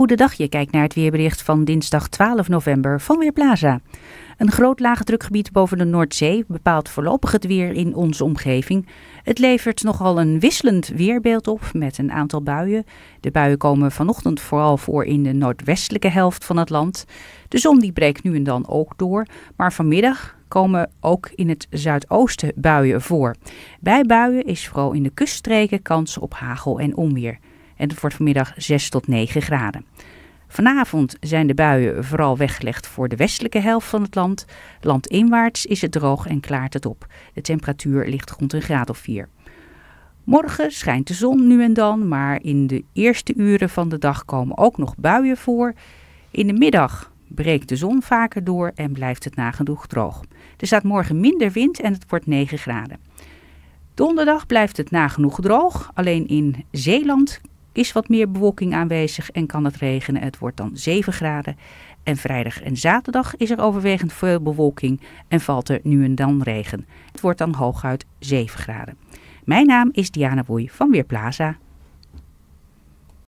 Goedendag, je kijkt naar het weerbericht van dinsdag 12 november van Weerplaza. Een groot laagdrukgebied boven de Noordzee bepaalt voorlopig het weer in onze omgeving. Het levert nogal een wisselend weerbeeld op met een aantal buien. De buien komen vanochtend vooral voor in de noordwestelijke helft van het land. De zon die breekt nu en dan ook door, maar vanmiddag komen ook in het zuidoosten buien voor. Bij buien is vooral in de kuststreken kans op hagel en onweer. En het wordt vanmiddag 6 tot 9 graden. Vanavond zijn de buien vooral weggelegd voor de westelijke helft van het land. Landinwaarts is het droog en klaart het op. De temperatuur ligt rond een graad of 4. Morgen schijnt de zon nu en dan, maar in de eerste uren van de dag komen ook nog buien voor. In de middag breekt de zon vaker door en blijft het nagenoeg droog. Er staat morgen minder wind en het wordt 9 graden. Donderdag blijft het nagenoeg droog, alleen in Zeeland is wat meer bewolking aanwezig en kan het regenen. Het wordt dan 7 graden. En vrijdag en zaterdag is er overwegend veel bewolking en valt er nu en dan regen. Het wordt dan hooguit 7 graden. Mijn naam is Diana Boei van Weerplaza.